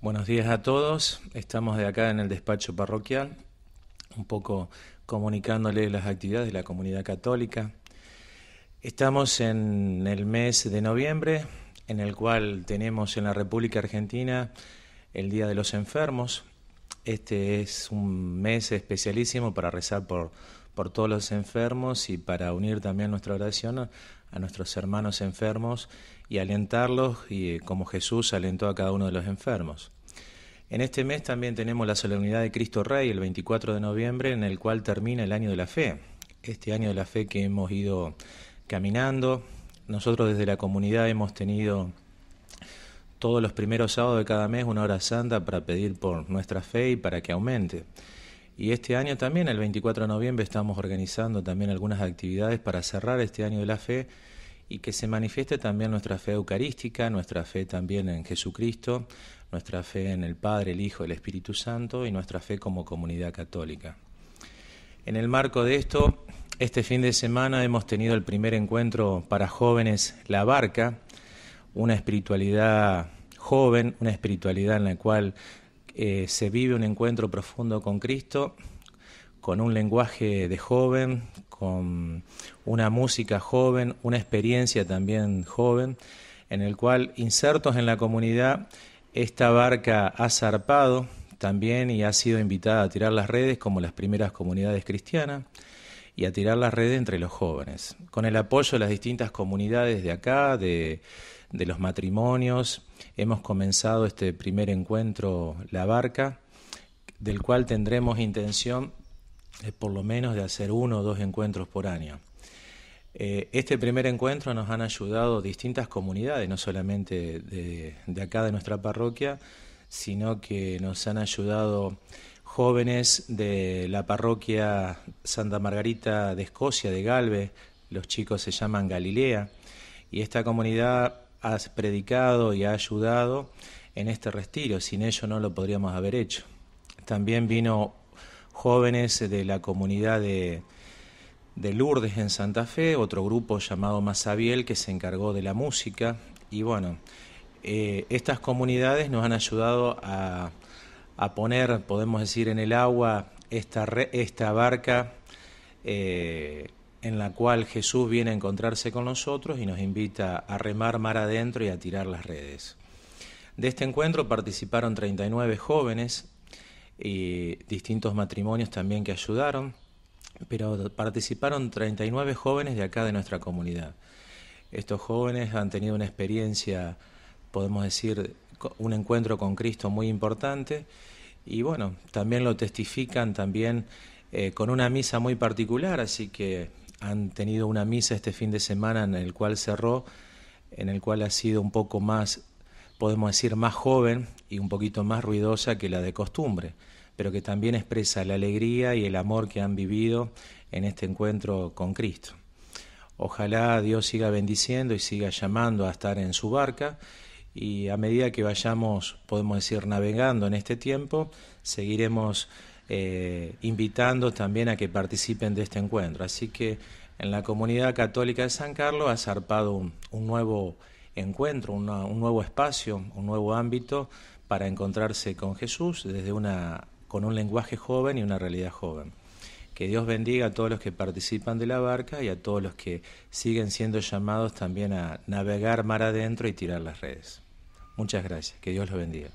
Buenos días a todos. Estamos de acá en el despacho parroquial, un poco comunicándole las actividades de la comunidad católica. Estamos en el mes de noviembre, en el cual tenemos en la República Argentina el Día de los Enfermos. Este es un mes especialísimo para rezar por por todos los enfermos y para unir también nuestra oración a, nuestros hermanos enfermos y alentarlos y, eh, como Jesús alentó a cada uno de los enfermos. En este mes también tenemos la solemnidad de Cristo Rey, el 24 de noviembre, en el cual termina el año de la fe. Este año de la fe que hemos ido caminando. Nosotros desde la comunidad hemos tenido todos los primeros sábados de cada mes una hora santa para pedir por nuestra fe y para que aumente. Y este año también, el 24 de noviembre, estamos organizando también algunas actividades para cerrar este año de la fe y que se manifieste también nuestra fe eucarística, nuestra fe también en Jesucristo, nuestra fe en el Padre, el Hijo, el Espíritu Santo y nuestra fe como comunidad católica. En el marco de esto, este fin de semana hemos tenido el primer encuentro para jóvenes La Barca, una espiritualidad joven, una espiritualidad en la cual eh, se vive un encuentro profundo con Cristo, con un lenguaje de joven, con una música joven, una experiencia también joven, en el cual insertos en la comunidad, esta barca ha zarpado también y ha sido invitada a tirar las redes como las primeras comunidades cristianas y a tirar la red entre los jóvenes, con el apoyo de las distintas comunidades de acá, de, los matrimonios. Hemos comenzado este primer encuentro, La Barca, del cual tendremos intención eh, por lo menos de hacer uno o dos encuentros por año. Eh, este primer encuentro nos han ayudado distintas comunidades, no solamente de, de acá de nuestra parroquia, sino que nos han ayudado jóvenes de la parroquia Santa Margarita de Escocia, de Galve, los chicos se llaman Galilea, y esta comunidad ha predicado y ha ayudado en este retiro, sin ello no lo podríamos haber hecho. También vino jóvenes de la comunidad de, Lourdes en Santa Fe, otro grupo llamado Masabiel que se encargó de la música, y bueno, eh, estas comunidades nos han ayudado a a poner, podemos decir, en el agua esta, esta barca eh, en la cual Jesús viene a encontrarse con nosotros y nos invita a remar mar adentro y a tirar las redes. De este encuentro participaron 39 jóvenes y distintos matrimonios también que ayudaron, pero participaron 39 jóvenes de acá de nuestra comunidad. Estos jóvenes han tenido una experiencia, podemos decir, un encuentro con Cristo muy importante y bueno, también lo testifican también eh, con una misa muy particular, así que han tenido una misa este fin de semana en el cual cerró, en el cual ha sido un poco más, podemos decir, más joven y un poquito más ruidosa que la de costumbre, pero que también expresa la alegría y el amor que han vivido en este encuentro con Cristo. Ojalá Dios siga bendiciendo y siga llamando a estar en su barca y a medida que vayamos, podemos decir, navegando en este tiempo, seguiremos eh, invitando también a que participen de este encuentro. Así que en la comunidad católica de San Carlos ha zarpado un, nuevo encuentro, un nuevo espacio, un nuevo ámbito para encontrarse con Jesús desde una, con un lenguaje joven y una realidad joven. Que Dios bendiga a todos los que participan de la barca y a todos los que siguen siendo llamados también a navegar mar adentro y tirar las redes. Muchas gracias. Que Dios los bendiga.